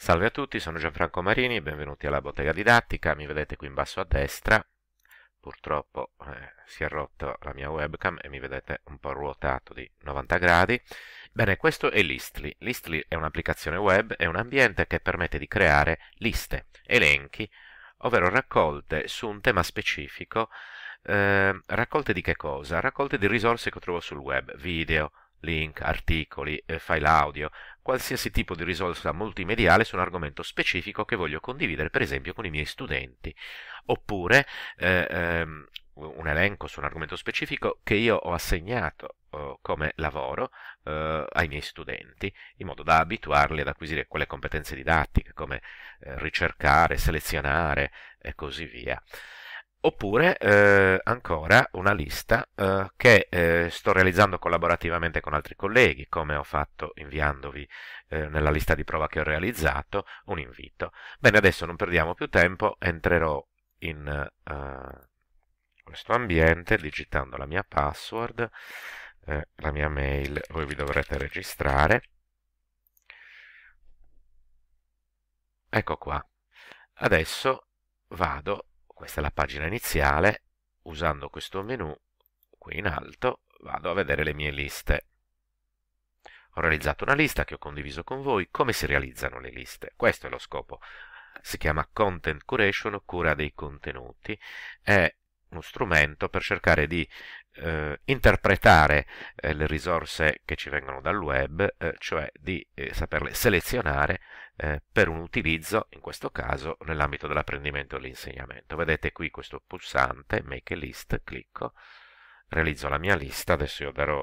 Salve a tutti, sono Gianfranco Marini, benvenuti alla bottega didattica, mi vedete qui in basso a destra, purtroppo eh, si è rotta la mia webcam e mi vedete un po' ruotato di 90 gradi. Bene, questo è Listly. Listly è un'applicazione web, è un ambiente che permette di creare liste, elenchi, ovvero raccolte su un tema specifico, eh, raccolte di che cosa? Raccolte di risorse che trovo sul web, video, link, articoli, eh, file audio, qualsiasi tipo di risorsa multimediale su un argomento specifico che voglio condividere, per esempio, con i miei studenti. Oppure eh, ehm, un elenco su un argomento specifico che io ho assegnato eh, come lavoro eh, ai miei studenti, in modo da abituarli ad acquisire quelle competenze didattiche come eh, ricercare, selezionare e così via. Oppure eh, ancora una lista eh, che eh, sto realizzando collaborativamente con altri colleghi, come ho fatto inviandovi eh, nella lista di prova che ho realizzato un invito. Bene, adesso non perdiamo più tempo, entrerò in eh, questo ambiente digitando la mia password, eh, la mia mail, voi vi dovrete registrare. Ecco qua. Adesso vado questa è la pagina iniziale, usando questo menu qui in alto vado a vedere le mie liste. Ho realizzato una lista che ho condiviso con voi, come si realizzano le liste, questo è lo scopo. Si chiama Content Curation, cura dei contenuti, è uno strumento per cercare di eh, interpretare eh, le risorse che ci vengono dal web, eh, cioè di eh, saperle selezionare eh, per un utilizzo, in questo caso, nell'ambito dell'apprendimento e dell'insegnamento. Vedete qui questo pulsante, make a list, clicco, realizzo la mia lista, adesso io darò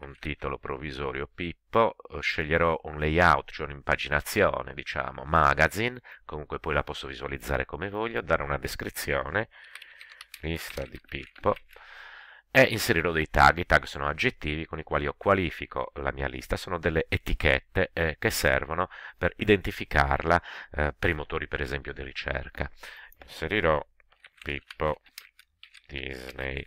un titolo provvisorio Pippo, eh, sceglierò un layout, cioè un'impaginazione, diciamo, magazine, comunque poi la posso visualizzare come voglio, darò una descrizione, lista di Pippo, e inserirò dei tag, i tag sono aggettivi con i quali io qualifico la mia lista, sono delle etichette eh, che servono per identificarla eh, per i motori per esempio di ricerca. Inserirò Pippo Disney.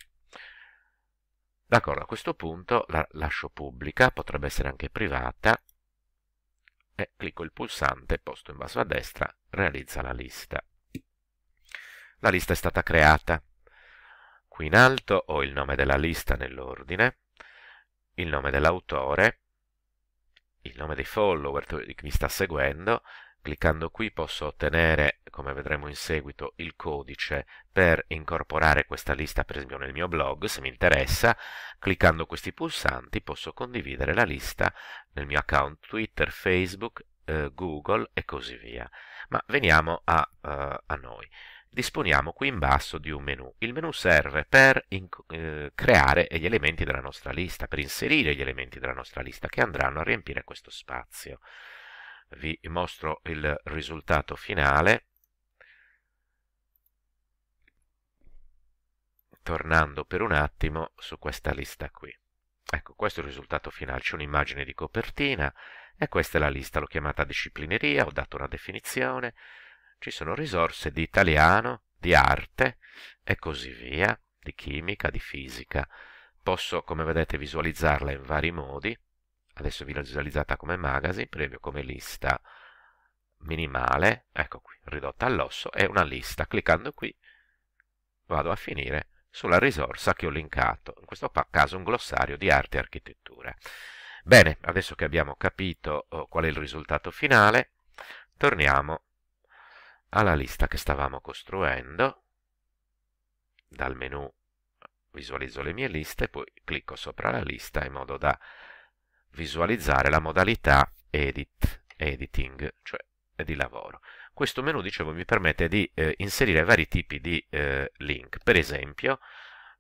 D'accordo, a questo punto la lascio pubblica, potrebbe essere anche privata, e clicco il pulsante posto in basso a destra, realizza la lista. La lista è stata creata. Qui in alto ho il nome della lista nell'ordine, il nome dell'autore, il nome dei follower chi mi sta seguendo, cliccando qui posso ottenere, come vedremo in seguito, il codice per incorporare questa lista per esempio nel mio blog, se mi interessa, cliccando questi pulsanti posso condividere la lista nel mio account Twitter, Facebook, eh, Google e così via. Ma veniamo a, uh, a noi disponiamo qui in basso di un menu. Il menu serve per in, eh, creare gli elementi della nostra lista, per inserire gli elementi della nostra lista che andranno a riempire questo spazio. Vi mostro il risultato finale. Tornando per un attimo su questa lista qui. Ecco, questo è il risultato finale, c'è un'immagine di copertina e questa è la lista, l'ho chiamata disciplineria, ho dato una definizione, ci sono risorse di italiano, di arte e così via, di chimica, di fisica. Posso, come vedete, visualizzarla in vari modi. Adesso viene visualizzata come magazine, premio come lista minimale, ecco qui, ridotta all'osso, è una lista. Cliccando qui vado a finire sulla risorsa che ho linkato, in questo caso un glossario di arte e architettura. Bene, adesso che abbiamo capito oh, qual è il risultato finale, torniamo alla lista che stavamo costruendo, dal menu visualizzo le mie liste, poi clicco sopra la lista in modo da visualizzare la modalità edit, editing, cioè di lavoro. Questo menu, dicevo, mi permette di eh, inserire vari tipi di eh, link, per esempio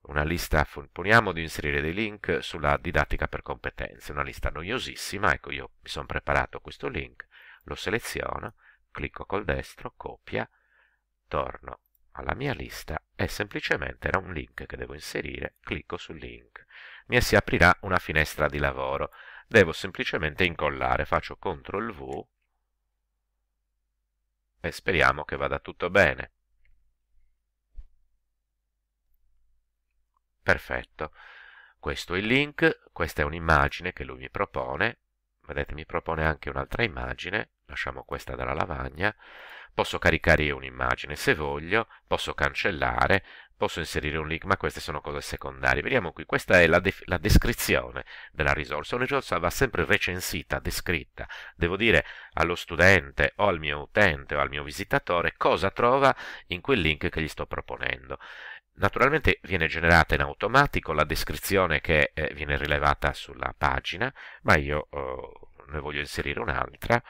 una lista, poniamo di inserire dei link sulla didattica per competenze, una lista noiosissima, ecco io mi sono preparato questo link, lo seleziono, clicco col destro, copia, torno alla mia lista e semplicemente era un link che devo inserire, clicco sul link. Mi si aprirà una finestra di lavoro. Devo semplicemente incollare, faccio CTRL V e speriamo che vada tutto bene. Perfetto. Questo è il link, questa è un'immagine che lui mi propone, vedete mi propone anche un'altra immagine, lasciamo questa dalla lavagna, posso caricare io un'immagine se voglio, posso cancellare, posso inserire un link, ma queste sono cose secondarie. Vediamo qui, questa è la, la, descrizione della risorsa. Una risorsa va sempre recensita, descritta. Devo dire allo studente o al mio utente o al mio visitatore cosa trova in quel link che gli sto proponendo. Naturalmente viene generata in automatico la descrizione che eh, viene rilevata sulla pagina, ma io eh, ne voglio inserire un'altra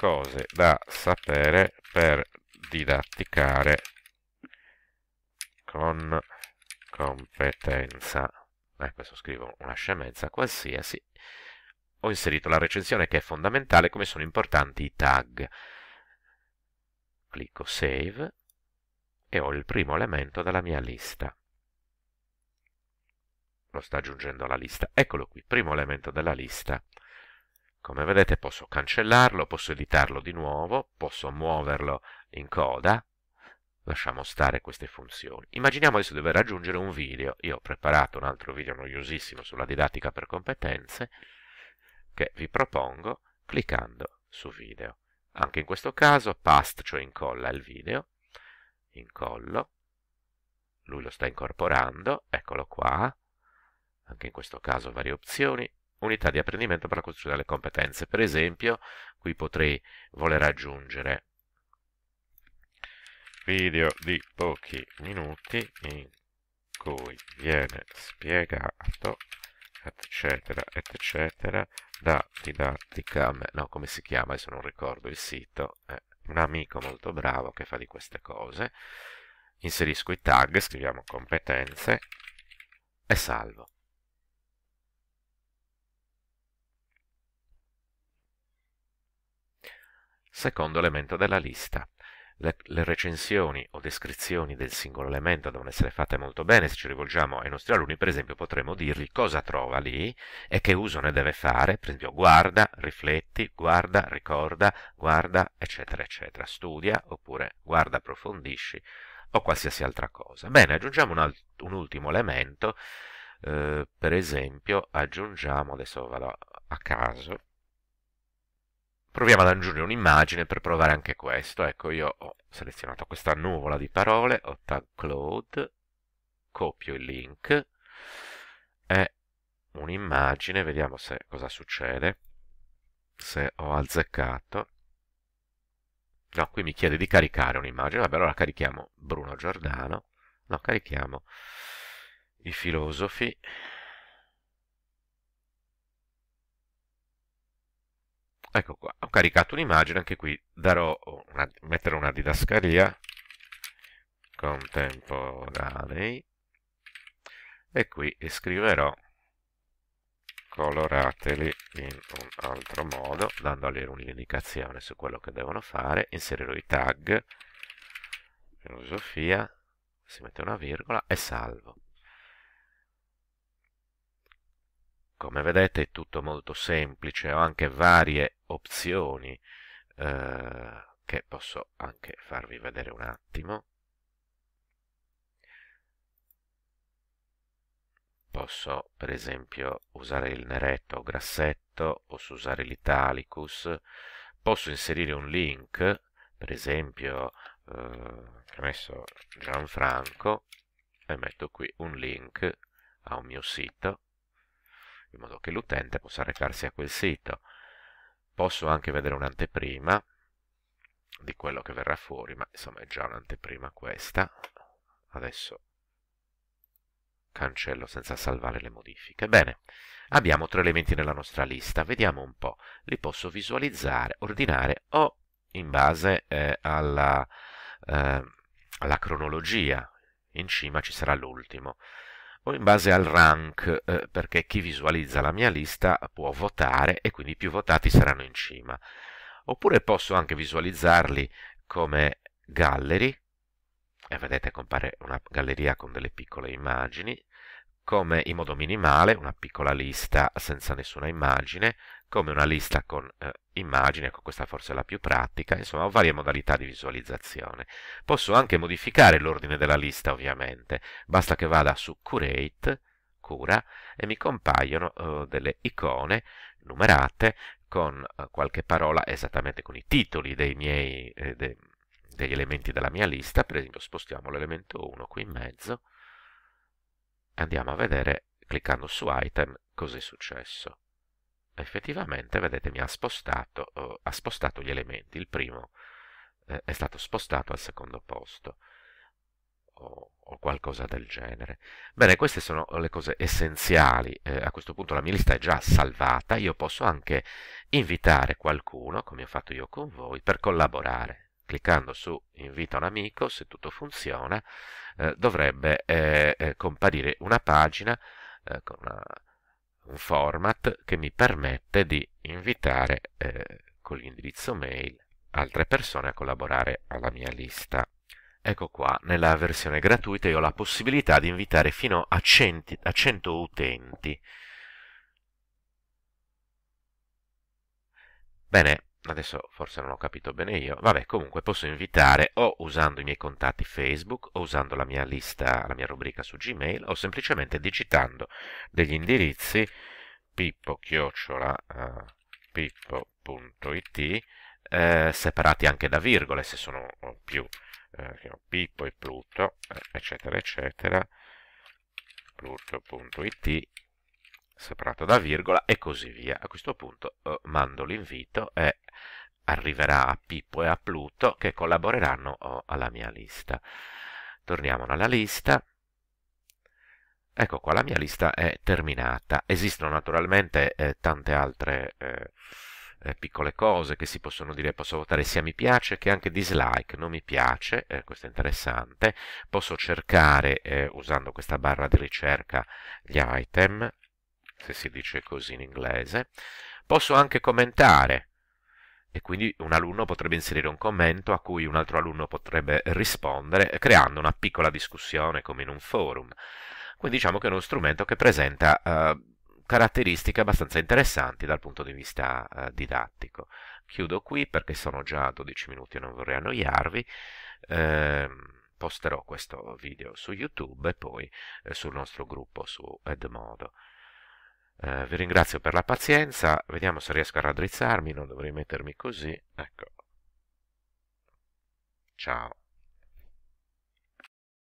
cose da sapere per didatticare con competenza. Eh, questo scrivo una scemenza qualsiasi. Ho inserito la recensione che è fondamentale, come sono importanti i tag. Clicco Save e ho il primo elemento della mia lista. Lo sta aggiungendo alla lista. Eccolo qui, primo elemento della lista. Come vedete posso cancellarlo, posso editarlo di nuovo, posso muoverlo in coda, lasciamo stare queste funzioni. Immaginiamo adesso di dover aggiungere un video, io ho preparato un altro video noiosissimo sulla didattica per competenze, che vi propongo cliccando su video. Anche in questo caso past, cioè incolla il video, incollo, lui lo sta incorporando, eccolo qua, anche in questo caso varie opzioni, unità di apprendimento per la costruzione delle competenze. Per esempio, qui potrei voler aggiungere video di pochi minuti in cui viene spiegato eccetera eccetera da didattica no come si chiama adesso non ricordo il sito è un amico molto bravo che fa di queste cose inserisco i tag scriviamo competenze e salvo secondo elemento della lista. Le, le, recensioni o descrizioni del singolo elemento devono essere fatte molto bene, se ci rivolgiamo ai nostri alunni per esempio potremmo dirgli cosa trova lì e che uso ne deve fare, per esempio guarda, rifletti, guarda, ricorda, guarda, eccetera, eccetera, studia oppure guarda, approfondisci o qualsiasi altra cosa. Bene, aggiungiamo un, un ultimo elemento, eh, per esempio aggiungiamo, adesso vado a caso, Proviamo ad aggiungere un'immagine per provare anche questo. Ecco, io ho selezionato questa nuvola di parole, ho tag cloud, copio il link, è un'immagine, vediamo se cosa succede, se ho azzeccato. No, qui mi chiede di caricare un'immagine, vabbè allora carichiamo Bruno Giordano, no, carichiamo i filosofi, ecco qua, ho caricato un'immagine, anche qui darò una, metterò una didascalia contemporanei e qui scriverò colorateli in un altro modo dandogli un'indicazione su quello che devono fare inserirò i tag filosofia si mette una virgola e salvo Come vedete è tutto molto semplice, ho anche varie opzioni eh, che posso anche farvi vedere un attimo. Posso per esempio usare il neretto o grassetto, posso usare l'italicus, posso inserire un link, per esempio eh, ho messo Gianfranco e metto qui un link a un mio sito in modo che l'utente possa recarsi a quel sito. Posso anche vedere un'anteprima di quello che verrà fuori, ma insomma è già un'anteprima questa. Adesso cancello senza salvare le modifiche. Bene, abbiamo tre elementi nella nostra lista, vediamo un po', li posso visualizzare, ordinare o in base eh, alla, eh, alla cronologia, in cima ci sarà l'ultimo o in base al rank, eh, perché chi visualizza la mia lista può votare e quindi i più votati saranno in cima. Oppure posso anche visualizzarli come gallery, e vedete compare una galleria con delle piccole immagini, come in modo minimale, una piccola lista senza nessuna immagine, come una lista con eh, immagini, ecco questa forse è la più pratica, insomma ho varie modalità di visualizzazione. Posso anche modificare l'ordine della lista ovviamente, basta che vada su Curate, cura, e mi compaiono eh, delle icone numerate con eh, qualche parola, esattamente con i titoli dei miei, eh, de, degli elementi della mia lista, per esempio spostiamo l'elemento 1 qui in mezzo, andiamo a vedere cliccando su item cosa è successo effettivamente vedete mi ha spostato, oh, ha spostato gli elementi, il primo eh, è stato spostato al secondo posto o, qualcosa del genere. Bene, queste sono le cose essenziali, eh, a questo punto la mia lista è già salvata, io posso anche invitare qualcuno, come ho fatto io con voi, per collaborare. Cliccando su invita un amico, se tutto funziona, eh, dovrebbe eh, eh, comparire una pagina eh, con una un format che mi permette di invitare eh, con l'indirizzo mail altre persone a collaborare alla mia lista. Ecco qua, nella versione gratuita io ho la possibilità di invitare fino a, centi, a 100 utenti. Bene, adesso forse non ho capito bene io, vabbè comunque posso invitare o usando i miei contatti Facebook o usando la mia lista, la mia rubrica su Gmail o semplicemente digitando degli indirizzi pippo eh, pippo.it eh, separati anche da virgole se sono più eh, pippo e Pluto eh, eccetera eccetera Pluto.it separato da virgola e così via. A questo punto eh, mando l'invito e arriverà a Pippo e a Pluto che collaboreranno oh, alla mia lista. Torniamo alla lista. Ecco qua, la mia lista è terminata. Esistono naturalmente eh, tante altre eh, eh piccole cose che si possono dire. Posso votare sia mi piace che anche dislike, non mi piace, eh, questo è interessante. Posso cercare, eh, usando questa barra di ricerca, gli item, se si dice così in inglese. Posso anche commentare, e quindi un alunno potrebbe inserire un commento a cui un altro alunno potrebbe rispondere creando una piccola discussione come in un forum. Quindi diciamo che è uno strumento che presenta eh, caratteristiche abbastanza interessanti dal punto di vista eh, didattico. Chiudo qui perché sono già 12 minuti e non vorrei annoiarvi. Eh, posterò questo video su YouTube e poi eh, sul nostro gruppo su Edmodo. Eh, vi ringrazio per la pazienza, vediamo se riesco a raddrizzarmi, non dovrei mettermi così, ecco. Ciao.